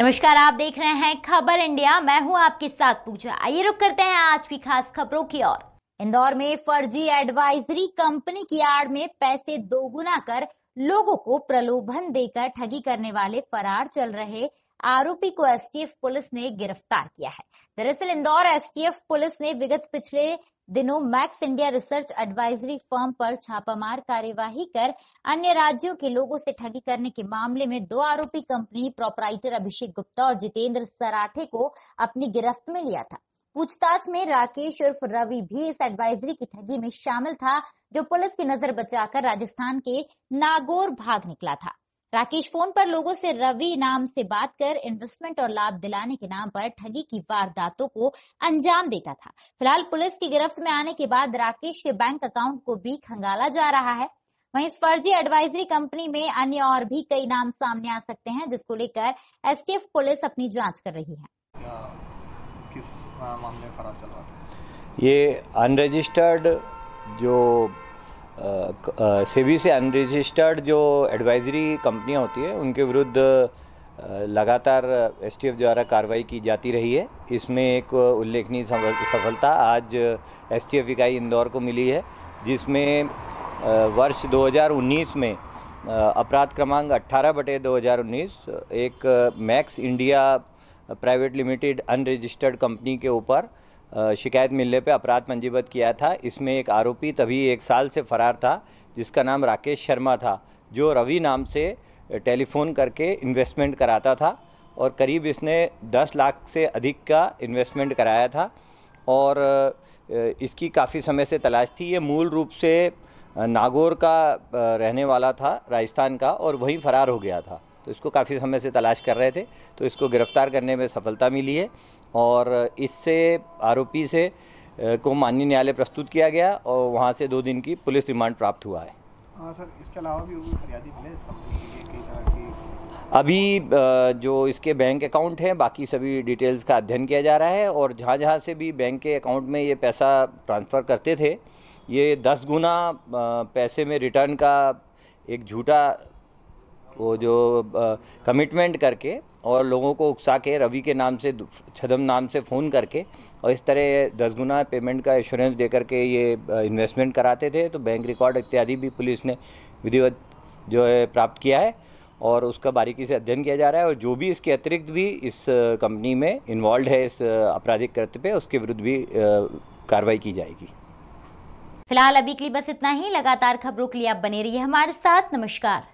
नमस्कार आप देख रहे हैं खबर इंडिया मैं हूं आपके साथ पूजा आइए रुक करते हैं आज की खास खबरों की ओर इंदौर में फर्जी एडवाइजरी कंपनी की आड़ में पैसे दोगुना कर लोगों को प्रलोभन देकर ठगी करने वाले फरार चल रहे आरोपी को एसटीएफ पुलिस ने गिरफ्तार किया है दरअसल इंदौर एसटीएफ पुलिस ने विगत पिछले दिनों Max India research advisory firm पर छापामार कार्यवाही कर अन्य राज्यों के लोगों से ठगी करने के मामले में दो आरोपी कंपनी प्रोपराइटर अभिषेक गुप्ता और जितेंद्र सराठे को अपनी गिरफ्त में लिया था पूछताछ में राकेश उर्फ रवि भी इस एडवाइजरी की ठगी में शामिल था जो पुलिस की नजर बचाकर राजस्थान के नागौर भाग निकला था राकेश फोन पर लोगों से रवि नाम से बात कर इन्वेस्टमेंट और लाभ दिलाने के नाम पर ठगी की वारदातों को अंजाम देता था फिलहाल पुलिस की गिरफ्त में आने के बाद राकेश के बैंक अकाउंट को भी खंगाला जा रहा है वहीं इस फर्जी एडवाइजरी कंपनी में अन्य और भी कई नाम सामने आ सकते हैं जिसको लेकर एस पुलिस अपनी जाँच कर रही है किस मामले फरार चल रहा था ये अनरजिस्टर्ड जो सेबी से अनरजिस्टर्ड जो एडवाइजरी कंपनियां होती है उनके विरुद्ध लगातार एसटीएफ द्वारा कार्रवाई की जाती रही है इसमें एक उल्लेखनीय सफलता आज एसटीएफ इकाई इंदौर को मिली है जिसमें वर्ष 2019 में अपराध क्रमांक 18 बटे 2019 एक Max India private limited unregistered company के ऊपर शिकायत मिलने पे अपराध पंजीबद्ध किया था इसमें एक आरोपी तभी एक साल से फरार था जिसका नाम राकेश शर्मा था जो रवि नाम से टेलीफोन करके इन्वेस्टमेंट कराता था और करीब इसने 10 लाख से अधिक का इन्वेस्टमेंट कराया था और इसकी काफ़ी समय से तलाश थी ये मूल रूप से नागौर का रहने वाला था राजस्थान का और वहीं फ़रार हो गया था तो इसको काफ़ी समय से तलाश कर रहे थे तो इसको गिरफ्तार करने में सफलता मिली है और इससे आरोपी से को माननीय न्यायालय प्रस्तुत किया गया और वहाँ से दो दिन की पुलिस रिमांड प्राप्त हुआ है हाँ सर इसके अलावा भी फरियादी मिले इस कंपनी के कई तरह की अभी जो इसके बैंक अकाउंट हैं बाकी सभी डिटेल्स का अध्ययन किया जा रहा है और जहाँ जहाँ से भी बैंक के अकाउंट में ये पैसा ट्रांसफ़र करते थे ये दस गुना पैसे में रिटर्न का एक झूठा वो जो कमिटमेंट करके और लोगों को उकसा के रवि के नाम से छदम नाम से फ़ोन करके और इस तरह दस गुना पेमेंट का एश्योरेंस दे करके ये इन्वेस्टमेंट कराते थे तो बैंक रिकॉर्ड इत्यादि भी पुलिस ने विधिवत जो है प्राप्त किया है और उसका बारीकी से अध्ययन किया जा रहा है और जो भी इसके अतिरिक्त भी इस कंपनी में इन्वॉल्व है इस आपराधिक कृत्य पे उसके विरुद्ध भी कार्रवाई की जाएगी फिलहाल अभी के लिए बस इतना ही लगातार खबरों के लिए आप बने रहिए हमारे साथ नमस्कार